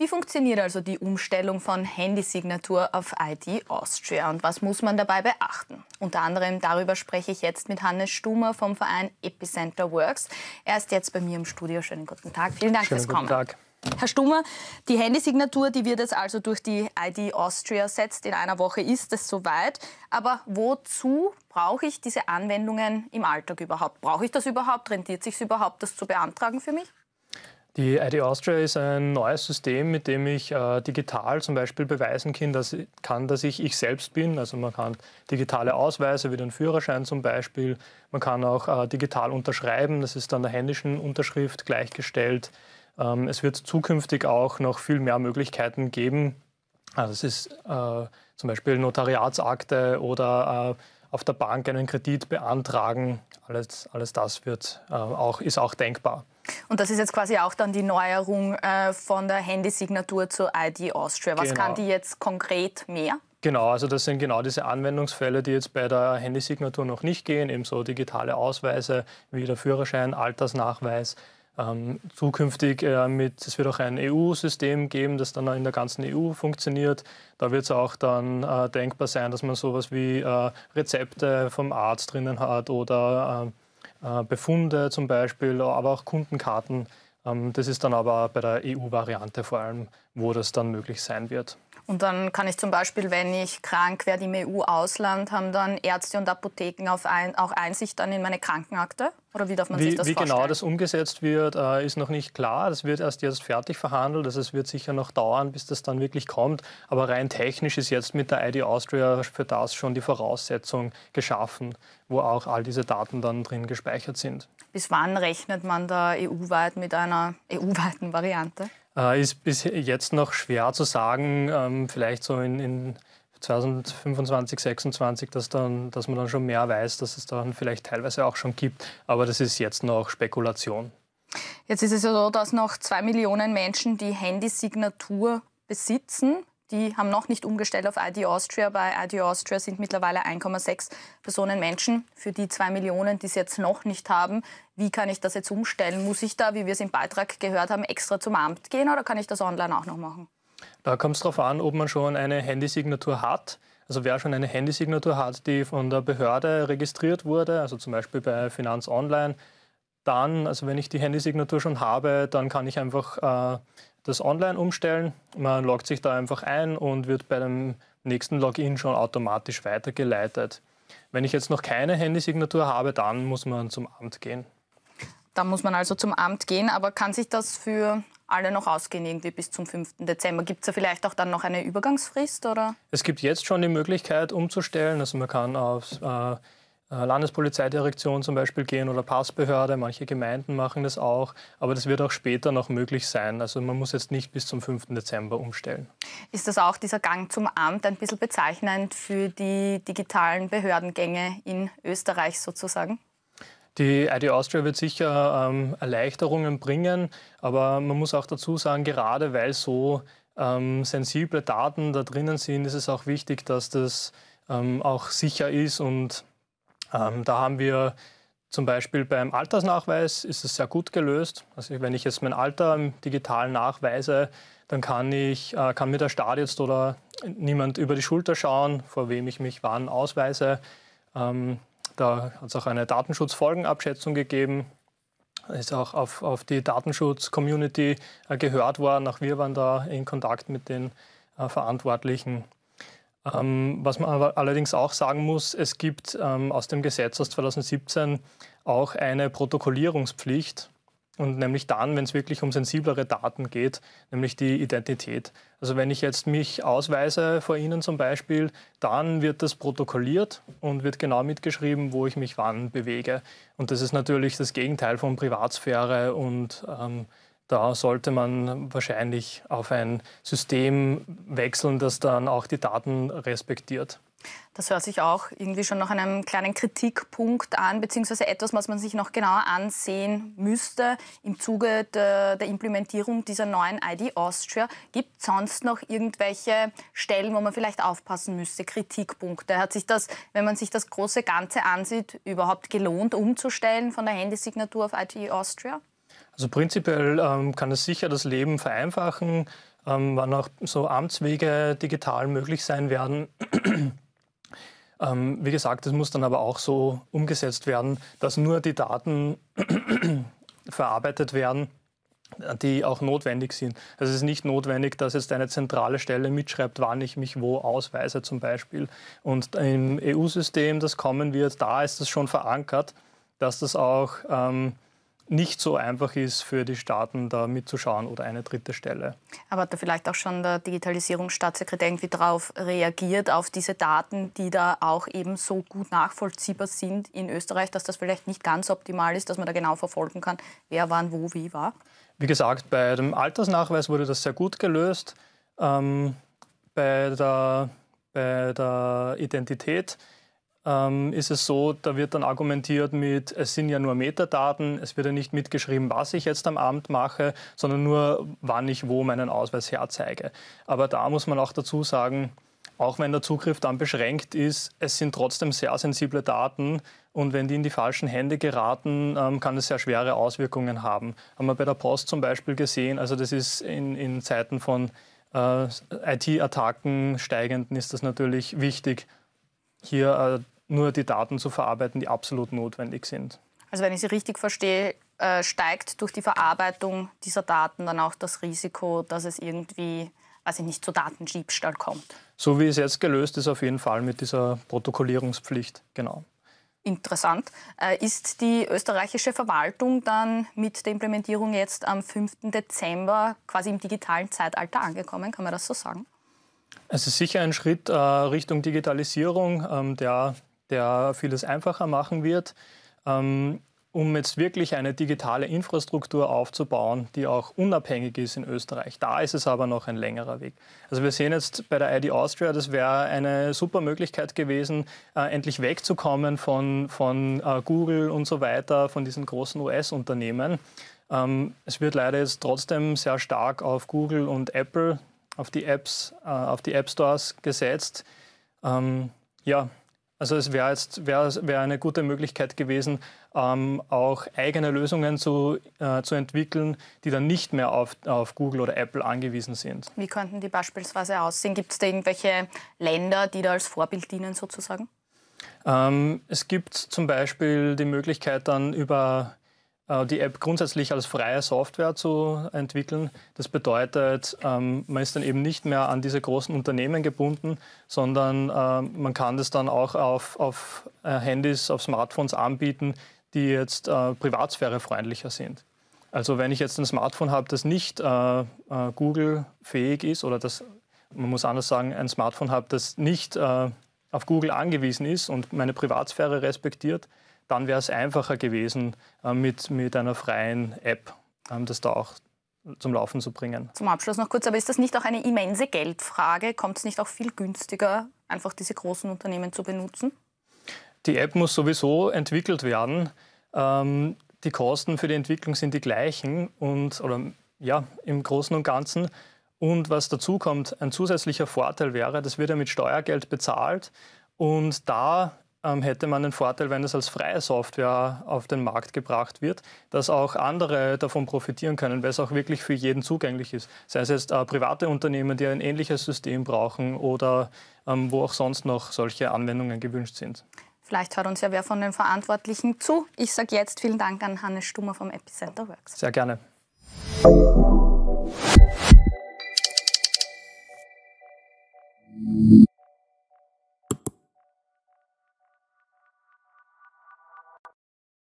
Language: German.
Wie funktioniert also die Umstellung von Handysignatur auf ID Austria und was muss man dabei beachten? Unter anderem darüber spreche ich jetzt mit Hannes Stumer vom Verein Epicenter Works. Er ist jetzt bei mir im Studio. Schönen guten Tag. Vielen Dank Schönen fürs guten Kommen. Tag. Herr Stummer, die Handysignatur, die wird jetzt also durch die ID Austria ersetzt. In einer Woche ist es soweit. Aber wozu brauche ich diese Anwendungen im Alltag überhaupt? Brauche ich das überhaupt? Rentiert sich es überhaupt, das zu beantragen für mich? Die ID Austria ist ein neues System, mit dem ich äh, digital zum Beispiel beweisen kann dass, kann dass, ich ich selbst bin. Also man kann digitale Ausweise wie den Führerschein zum Beispiel, man kann auch äh, digital unterschreiben, das ist dann der händischen Unterschrift gleichgestellt. Ähm, es wird zukünftig auch noch viel mehr Möglichkeiten geben. Also es ist äh, zum Beispiel Notariatsakte oder äh, auf der Bank einen Kredit beantragen. Alles, alles das wird, äh, auch, ist auch denkbar. Und das ist jetzt quasi auch dann die Neuerung äh, von der Handysignatur zur ID Austria. Was genau. kann die jetzt konkret mehr? Genau, also das sind genau diese Anwendungsfälle, die jetzt bei der Handysignatur noch nicht gehen, ebenso digitale Ausweise wie der Führerschein, Altersnachweis ähm, zukünftig äh, mit, es wird auch ein EU-System geben, das dann in der ganzen EU funktioniert. Da wird es auch dann äh, denkbar sein, dass man sowas wie äh, Rezepte vom Arzt drinnen hat oder äh, äh, Befunde zum Beispiel, aber auch Kundenkarten. Ähm, das ist dann aber bei der EU-Variante vor allem, wo das dann möglich sein wird. Und dann kann ich zum Beispiel, wenn ich krank werde im EU-Ausland, haben dann Ärzte und Apotheken ein, auch Einsicht dann in meine Krankenakte? Oder wie darf man wie, sich das wie genau vorstellen? Wie genau das umgesetzt wird, äh, ist noch nicht klar. Das wird erst jetzt fertig verhandelt. Also es wird sicher noch dauern, bis das dann wirklich kommt. Aber rein technisch ist jetzt mit der ID Austria für das schon die Voraussetzung geschaffen, wo auch all diese Daten dann drin gespeichert sind. Bis wann rechnet man da EU-weit mit einer EU-weiten Variante? Äh, ist bis jetzt noch schwer zu sagen, ähm, vielleicht so in, in 2025, 2026, dass, dann, dass man dann schon mehr weiß, dass es dann vielleicht teilweise auch schon gibt. Aber das ist jetzt noch Spekulation. Jetzt ist es ja so, dass noch zwei Millionen Menschen die Handysignatur besitzen die haben noch nicht umgestellt auf ID Austria. Bei ID Austria sind mittlerweile 1,6 Personen Menschen. Für die zwei Millionen, die es jetzt noch nicht haben, wie kann ich das jetzt umstellen? Muss ich da, wie wir es im Beitrag gehört haben, extra zum Amt gehen oder kann ich das online auch noch machen? Da kommt es darauf an, ob man schon eine Handysignatur hat. Also wer schon eine Handysignatur hat, die von der Behörde registriert wurde, also zum Beispiel bei Finanz Online, dann, also wenn ich die Handysignatur schon habe, dann kann ich einfach äh, das online umstellen. Man loggt sich da einfach ein und wird bei dem nächsten Login schon automatisch weitergeleitet. Wenn ich jetzt noch keine Handysignatur habe, dann muss man zum Amt gehen. Dann muss man also zum Amt gehen, aber kann sich das für alle noch ausgehen, irgendwie bis zum 5. Dezember. Gibt es da vielleicht auch dann noch eine Übergangsfrist? Oder? Es gibt jetzt schon die Möglichkeit umzustellen. Also man kann aufs. äh, äh, Landespolizeidirektion zum Beispiel gehen oder Passbehörde. Manche Gemeinden machen das auch. Aber das wird auch später noch möglich sein. Also man muss jetzt nicht bis zum 5. Dezember umstellen. Ist das auch dieser Gang zum Amt ein bisschen bezeichnend für die digitalen Behördengänge in Österreich sozusagen? Die ID Austria wird sicher ähm, Erleichterungen bringen, aber man muss auch dazu sagen, gerade weil so ähm, sensible Daten da drinnen sind, ist es auch wichtig, dass das ähm, auch sicher ist und ähm, da haben wir zum Beispiel beim Altersnachweis ist es sehr gut gelöst. Also wenn ich jetzt mein Alter digital nachweise, dann kann, ich, äh, kann mir der Staat jetzt oder niemand über die Schulter schauen, vor wem ich mich wann ausweise. Ähm, da hat es auch eine Datenschutzfolgenabschätzung gegeben. Ist auch auf, auf die Datenschutz-Community äh, gehört worden. Auch wir waren da in Kontakt mit den äh, Verantwortlichen. Ähm, was man aber allerdings auch sagen muss, es gibt ähm, aus dem Gesetz aus 2017 auch eine Protokollierungspflicht. Und nämlich dann, wenn es wirklich um sensiblere Daten geht, nämlich die Identität. Also wenn ich jetzt mich ausweise vor Ihnen zum Beispiel, dann wird das protokolliert und wird genau mitgeschrieben, wo ich mich wann bewege. Und das ist natürlich das Gegenteil von Privatsphäre und ähm, da sollte man wahrscheinlich auf ein System wechseln, das dann auch die Daten respektiert. Das hört sich auch irgendwie schon nach einem kleinen Kritikpunkt an, beziehungsweise etwas, was man sich noch genauer ansehen müsste im Zuge der, der Implementierung dieser neuen ID Austria. Gibt es sonst noch irgendwelche Stellen, wo man vielleicht aufpassen müsste, Kritikpunkte? Hat sich das, wenn man sich das große Ganze ansieht, überhaupt gelohnt, umzustellen von der Handysignatur auf ID Austria? Also prinzipiell ähm, kann es sicher das Leben vereinfachen, ähm, wann auch so Amtswege digital möglich sein werden. ähm, wie gesagt, es muss dann aber auch so umgesetzt werden, dass nur die Daten verarbeitet werden, die auch notwendig sind. Also es ist nicht notwendig, dass jetzt eine zentrale Stelle mitschreibt, wann ich mich wo ausweise zum Beispiel. Und im EU-System, das kommen wird, da ist es schon verankert, dass das auch ähm, nicht so einfach ist für die Staaten, da mitzuschauen oder eine dritte Stelle. Aber hat da vielleicht auch schon der Digitalisierungsstaatssekretär irgendwie darauf reagiert, auf diese Daten, die da auch eben so gut nachvollziehbar sind in Österreich, dass das vielleicht nicht ganz optimal ist, dass man da genau verfolgen kann, wer wann, wo, wie war? Wie gesagt, bei dem Altersnachweis wurde das sehr gut gelöst. Ähm, bei, der, bei der Identität ähm, ist es so, da wird dann argumentiert mit, es sind ja nur Metadaten, es wird ja nicht mitgeschrieben, was ich jetzt am Abend mache, sondern nur, wann ich wo meinen Ausweis herzeige. Aber da muss man auch dazu sagen, auch wenn der Zugriff dann beschränkt ist, es sind trotzdem sehr sensible Daten und wenn die in die falschen Hände geraten, ähm, kann es sehr schwere Auswirkungen haben. Haben wir bei der Post zum Beispiel gesehen, also das ist in, in Zeiten von äh, IT-Attacken steigenden ist das natürlich wichtig, hier äh, nur die Daten zu verarbeiten, die absolut notwendig sind. Also wenn ich Sie richtig verstehe, äh, steigt durch die Verarbeitung dieser Daten dann auch das Risiko, dass es irgendwie, weiß ich nicht, zu Datendiebstahl kommt. So wie es jetzt gelöst ist, auf jeden Fall mit dieser Protokollierungspflicht, genau. Interessant. Äh, ist die österreichische Verwaltung dann mit der Implementierung jetzt am 5. Dezember quasi im digitalen Zeitalter angekommen? Kann man das so sagen? Es ist sicher ein Schritt äh, Richtung Digitalisierung, ähm, der der vieles einfacher machen wird, ähm, um jetzt wirklich eine digitale Infrastruktur aufzubauen, die auch unabhängig ist in Österreich. Da ist es aber noch ein längerer Weg. Also wir sehen jetzt bei der ID Austria, das wäre eine super Möglichkeit gewesen, äh, endlich wegzukommen von, von äh, Google und so weiter, von diesen großen US-Unternehmen. Ähm, es wird leider jetzt trotzdem sehr stark auf Google und Apple, auf die Apps, äh, auf die App Stores gesetzt. Ähm, ja, also es wäre jetzt wär, wär eine gute Möglichkeit gewesen, ähm, auch eigene Lösungen zu, äh, zu entwickeln, die dann nicht mehr auf, auf Google oder Apple angewiesen sind. Wie könnten die beispielsweise aussehen? Gibt es da irgendwelche Länder, die da als Vorbild dienen sozusagen? Ähm, es gibt zum Beispiel die Möglichkeit dann über äh, die App grundsätzlich als freie Software zu entwickeln. Das bedeutet, ähm, man ist dann eben nicht mehr an diese großen Unternehmen gebunden, sondern ähm, man kann das dann auch auf, auf äh, Handys, auf Smartphones anbieten, die jetzt äh, privatsphärefreundlicher sind. Also wenn ich jetzt ein Smartphone habe, das nicht Google-fähig ist oder das, man muss anders sagen, ein Smartphone habe, das nicht auf Google angewiesen ist und meine Privatsphäre respektiert, dann wäre es einfacher gewesen, äh, mit, mit einer freien App ähm, das da auch zum Laufen zu bringen. Zum Abschluss noch kurz, aber ist das nicht auch eine immense Geldfrage? Kommt es nicht auch viel günstiger, einfach diese großen Unternehmen zu benutzen? Die App muss sowieso entwickelt werden. Ähm, die Kosten für die Entwicklung sind die gleichen und oder ja, im Großen und Ganzen. Und was dazu kommt, ein zusätzlicher Vorteil wäre, das wird ja mit Steuergeld bezahlt. Und da ähm, hätte man den Vorteil, wenn es als freie Software auf den Markt gebracht wird, dass auch andere davon profitieren können, weil es auch wirklich für jeden zugänglich ist. Sei es jetzt äh, private Unternehmen, die ein ähnliches System brauchen oder ähm, wo auch sonst noch solche Anwendungen gewünscht sind. Vielleicht hört uns ja wer von den Verantwortlichen zu. Ich sage jetzt vielen Dank an Hannes Stummer vom Epicenter Works. Sehr gerne.